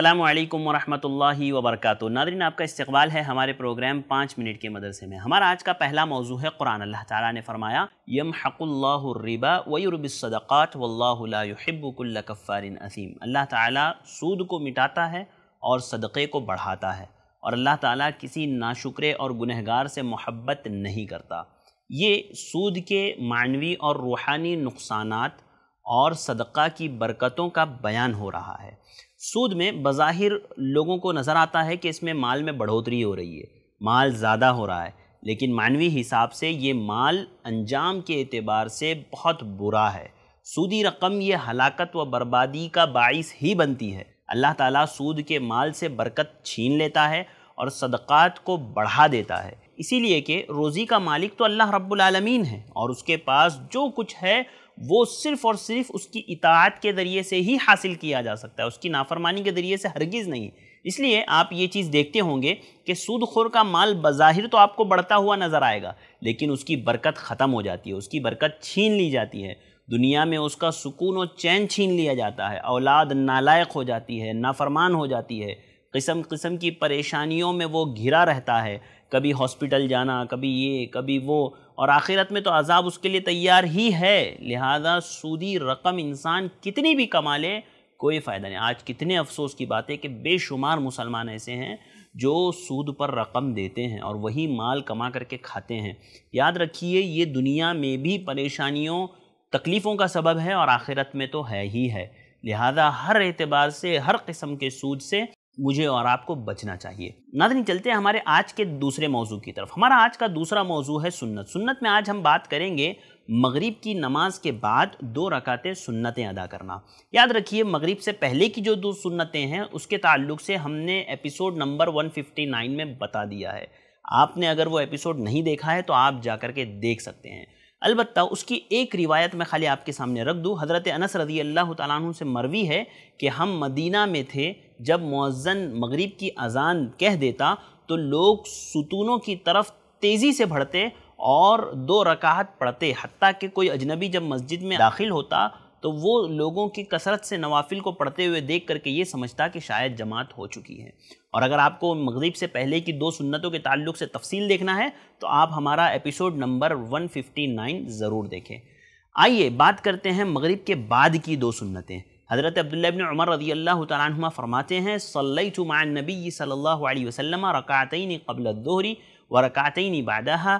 अल्लाम वरम् वबरकू नादरीन आपका इस्तकबाल है हमारे प्रोग्राम पाँच मिनट के मदरसे में हमारा आज का पहला मौजू है कुरान अल्लाह ताला ने फरमाया यम हक़ल्लाबा वयुरबसदक़ात वल्लाबुल्ल असीम अल्लाह ताला सूद को मिटाता है और सदक़े को बढ़ाता है और अल्लाह ताला किसी नाशुक्रे और गुनहगार से मोहब्बत नहीं करता ये सूद के मानवी और रूहानी नुकसान और सदक़ा की बरकतों का बयान हो रहा है सूद में बज़ाहिर लोगों को नज़र आता है कि इसमें माल में बढ़ोतरी हो रही है माल ज़्यादा हो रहा है लेकिन मानवी हिसाब से ये माल अंजाम के अतबार से बहुत बुरा है सूदी रकम ये हलाकत व बर्बादी का बाइस ही बनती है अल्लाह ताला सूद के माल से बरकत छीन लेता है और सदक़ात को बढ़ा देता है इसीलिए कि रोज़ी का मालिक तो अल्लाह रब्बुल रब्लमीन है और उसके पास जो कुछ है वो सिर्फ और सिर्फ उसकी इतात के ज़रिए से ही हासिल किया जा सकता है उसकी नाफरमानी के ज़रिए से हरगिज़ नहीं इसलिए आप ये चीज़ देखते होंगे कि सूदखोर का माल बज़ाहिर तो आपको बढ़ता हुआ नज़र आएगा लेकिन उसकी बरकत ख़त्म हो जाती है उसकी बरकत छीन ली जाती है दुनिया में उसका सुकून और चैन छीन लिया जाता है औलाद नालायक हो जाती है नाफरमान हो जाती है किस्म किस्म की परेशानियों में वो घिरा रहता है कभी हॉस्पिटल जाना कभी ये कभी वो और आखिरत में तो अजाब उसके लिए तैयार ही है लिहाजा सूदी रकम इंसान कितनी भी कमा ले कोई फ़ायदा नहीं आज कितने अफसोस की बात है कि बेशुमार मुसलमान ऐसे हैं जो सूद पर रकम देते हैं और वही माल कमा करके खाते हैं याद रखिए ये दुनिया में भी परेशानियों तकलीफ़ों का सबब है और आखिरत में तो है ही है लिहाजा हर एतबार से हर किस्म के सूद से मुझे और आपको बचना चाहिए नादनी चलते हैं हमारे आज के दूसरे मौजू की तरफ हमारा आज का दूसरा मौजू है सुन्नत सुन्नत में आज हम बात करेंगे मगरिब की नमाज के बाद दो रकातें सुन्नतें अदा करना याद रखिए मगरिब से पहले की जो दो सुन्नतें हैं उसके ताल्लुक से हमने एपिसोड नंबर 159 में बता दिया है आपने अगर वो एपिसोड नहीं देखा है तो आप जा कर के देख सकते हैं अलबत् उसकी एक रिवायत मैं खाली आपके सामने रख दूँ हज़रत अनस रजी अल्लाह तु से मरवी है कि हम मदीना में थे जब मौज़न मगरिब की अज़ान कह देता तो लोग सुतूनों की तरफ तेज़ी से बढ़ते और दो रकाहत पढ़ते हती कि कोई अजनबी जब मस्जिद में दाखिल होता तो वो लोगों की कसरत से नवाफिल को पढ़ते हुए देख करके ये समझता कि शायद जमात हो चुकी है और अगर आपको मगरिब से पहले की दो सुन्नतों के ताल्लुक से तफसील देखना है तो आप हमारा एपिसोड नंबर 159 ज़रूर देखें आइए बात करते हैं मगरिब के बाद की दो सुन्नतें हज़रत अब्दुल्ला बिन उमर रदी अल्लाह तुमा फरमाते हैं सल्लई तुमान नबी सल्ला वसम रकातन कबल दोहरी व रकातन बादहा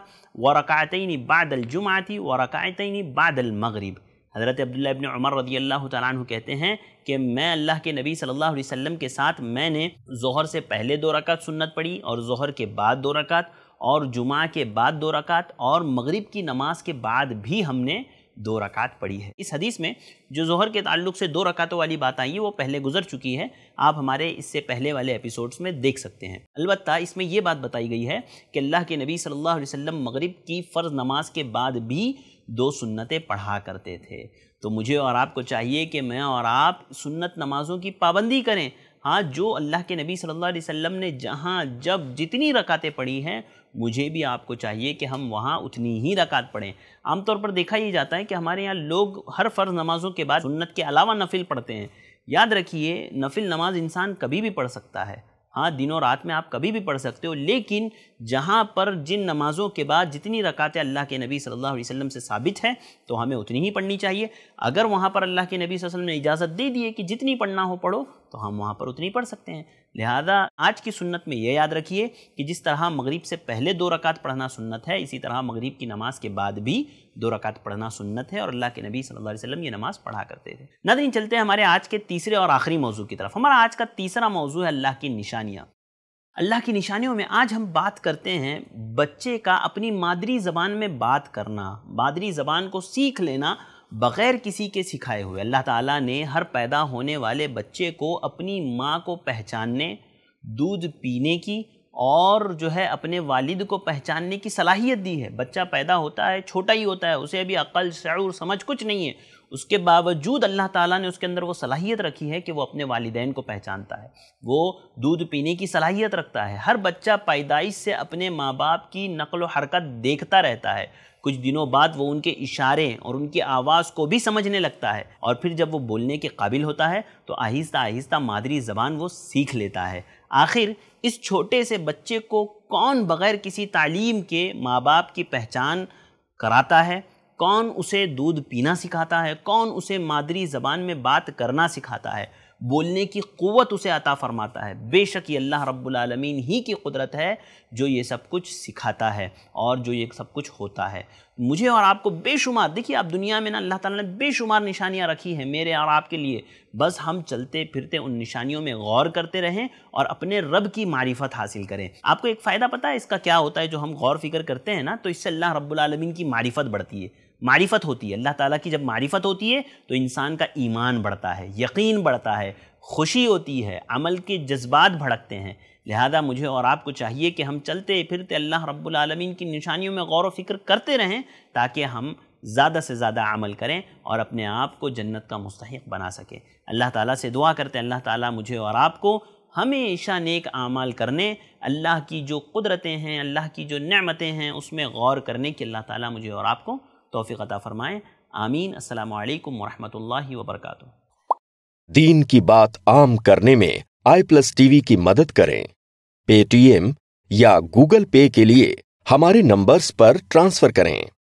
व रकातन बादल जुमाती व बाद बादल मगरब हज़रत अब्दुल्ला इबन उमर रदी अल्लाह तु कहते हैं कि मैं अल्लाह के नबी सल्लल्लाहु अलैहि वसल्लम के साथ मैंने जहर से पहले दो रकात सुन्नत पढ़ी और जहर के बाद दो रकात और जुमा के बाद दो रकात और मगरिब की नमाज के बाद भी हमने दो रकात पढ़ी है इस हदीस में जो जोहर के ताल्लुक से दो रकातों वाली बात आई है वो पहले गुजर चुकी है आप हमारे इससे पहले वाले एपिसोड्स में देख सकते हैं अलबत् इसमें यह बात बताई गई है कि अल्लाह के नबी सल्लल्लाहु अलैहि वसल्लम मगरिब की फ़र्ज़ नमाज के बाद भी दो सुन्नतें पढ़ा करते थे तो मुझे और आपको चाहिए कि मैं और आप सुन्नत नमाज़ों की पाबंदी करें हाँ जो अल्लाह के नबी सल्लल्लाहु अलैहि वसल्लम ने जहाँ जब जितनी रकातें पढ़ी हैं मुझे भी आपको चाहिए कि हम वहाँ उतनी ही रकात पढ़ें आमतौर पर देखा ये जाता है कि हमारे यहाँ लोग हर फ़र्ज़ नमाज़ों के बाद सुन्नत के अलावा नफिल पढ़ते हैं याद रखिए नफिल नमाज इंसान कभी भी पढ़ सकता है हाँ दिन और रात में आप कभी भी पढ़ सकते हो लेकिन जहाँ पर जिन नमाज़ों के बाद जितनी रकातें अल्लाह के नबी सल्लल्लाहु अलैहि वसल्लम से साबित हैं तो हमें उतनी ही पढ़नी चाहिए अगर वहाँ पर अल्लाह के नबी वसल्लम ने इजाज़त दे दी है कि जितनी पढ़ना हो पढ़ो तो हम वहाँ पर उतनी पढ़ सकते हैं लिहाजा आज की सुन्नत में यह याद रखिए कि जिस तरह मगरिब से पहले दो रकात पढ़ना सुन्नत है इसी तरह मगरिब की नमाज के बाद भी दो रकात पढ़ना सुन्नत है और अल्लाह के नबी सल्लल्लाहु अलैहि वसल्लम ये नमाज पढ़ा करते थे नदीन तो चलते हैं हमारे आज के तीसरे और आखिरी मौजू की तरफ हमारा आज का तीसरा मौजू है अल्लाह की निशानियाँ अल्लाह की निशानियों में आज हम बात करते हैं बच्चे का अपनी मादरी ज़बान में बात करना मादरी ज़बान को सीख लेना बग़ैर किसी के सिखाए हुए अल्लाह ताला ने हर पैदा होने वाले बच्चे को अपनी माँ को पहचानने दूध पीने की और जो है अपने वालिद को पहचानने की सलाहियत दी है बच्चा पैदा होता है छोटा ही होता है उसे अभी अकल शूर समझ कुछ नहीं है उसके बावजूद अल्लाह ताला ने उसके अंदर वो सलाहियत रखी है कि वो अपने वालदेन को पहचानता है वो दूध पीने की सलाहियत रखता है हर बच्चा पैदाइश से अपने माँ बाप की नकल हरकत देखता रहता है कुछ दिनों बाद वो उनके इशारे और उनकी आवाज़ को भी समझने लगता है और फिर जब वो बोलने के काबिल होता है तो आहिस्ता आहिस्ता मादरी ज़बान वो सीख लेता है आखिर इस छोटे से बच्चे को कौन बग़ैर किसी तालीम के माँ बाप की पहचान कराता है कौन उसे दूध पीना सिखाता है कौन उसे मादरी ज़बान में बात करना सिखाता है बोलने की क़वत उसे अता फ़रमाता है बेशक ये अल्लाह रब्बुलमीन ही की कुदरत है जो ये सब कुछ सिखाता है और जो ये सब कुछ होता है मुझे और आपको बेशुमार देखिए आप दुनिया में ना अल्लाह ताला ने बेशुमार निशानियाँ रखी हैं मेरे और आपके लिए बस हम चलते फिरते उन निशानियों में गौर करते रहें और अपने रब की मारिफत हासिल करें आपको एक फ़ायदा पता है इसका क्या होता है जो हम गौर फिक्र करते हैं ना तो इससे अल्लाह रब्बुलमीन की मारिफत बढ़ती है मारिफत होती है अल्लाह ताला की जब मारिफत होती है तो इंसान का ईमान बढ़ता है यकीन बढ़ता है खुशी होती है अमल के जज्बात भड़कते हैं लिहाजा मुझे और आपको चाहिए कि हम चलते फिरते अल्लाह रब्बुल की निशानियों में गौर व करते रहें ताकि हम ज़्यादा से ज़्यादा अमल करें और अपने आप को जन्नत का मुस्तक बना सकें अल्लाह ताला से दुआ करते अल्लाह ताला मुझे और आपको हमेशा नेक आमाल करने अल्लाह की जो कुदरतें हैं अल्लाह की जो नमतें हैं उसमें गौर करने की अल्लाह ताला मुझे और आपको तोफ़ी अता फ़रमाएँ आमीन असलकम वरहमल वबरक दीन की बात आम करने में आई प्लस टीवी की मदद करें पेटीएम या गूगल पे के लिए हमारे नंबर्स पर ट्रांसफ़र करें